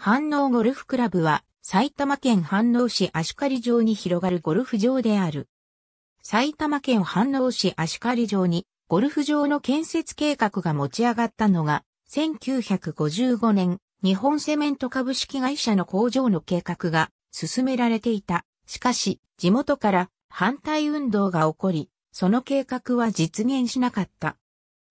反応ゴルフクラブは埼玉県反応市足刈城に広がるゴルフ場である。埼玉県反応市足刈城にゴルフ場の建設計画が持ち上がったのが1955年日本セメント株式会社の工場の計画が進められていた。しかし地元から反対運動が起こり、その計画は実現しなかった。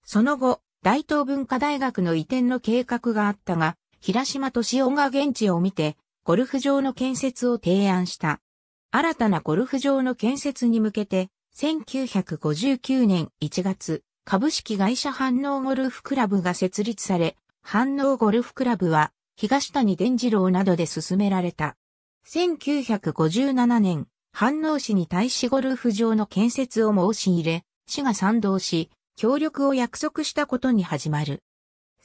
その後、大東文化大学の移転の計画があったが、平島敏夫が現地を見て、ゴルフ場の建設を提案した。新たなゴルフ場の建設に向けて、1959年1月、株式会社反応ゴルフクラブが設立され、反応ゴルフクラブは、東谷伝次郎などで進められた。1957年、反応市に対しゴルフ場の建設を申し入れ、市が賛同し、協力を約束したことに始まる。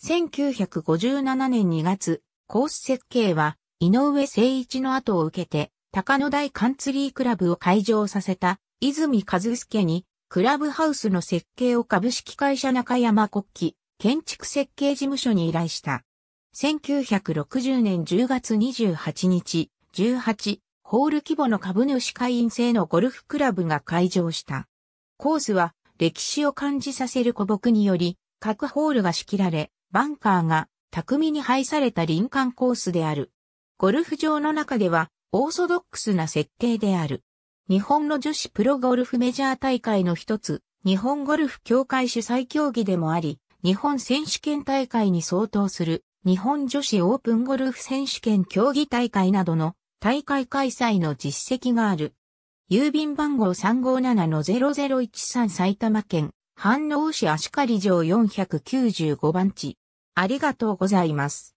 1957年2月、コース設計は、井上誠一の後を受けて、高野台カンツリークラブを開場させた、泉和介に、クラブハウスの設計を株式会社中山国旗、建築設計事務所に依頼した。1960年10月28日、18、ホール規模の株主会員制のゴルフクラブが開場した。コースは歴史を感じさせる古木により、各ホールが仕切られ、バンカーが巧みに配された林間コースである。ゴルフ場の中ではオーソドックスな設計である。日本の女子プロゴルフメジャー大会の一つ、日本ゴルフ協会主催競技でもあり、日本選手権大会に相当する日本女子オープンゴルフ選手権競技大会などの大会開催の実績がある。郵便番号357-0013埼玉県、飯能市足刈城495番地。ありがとうございます。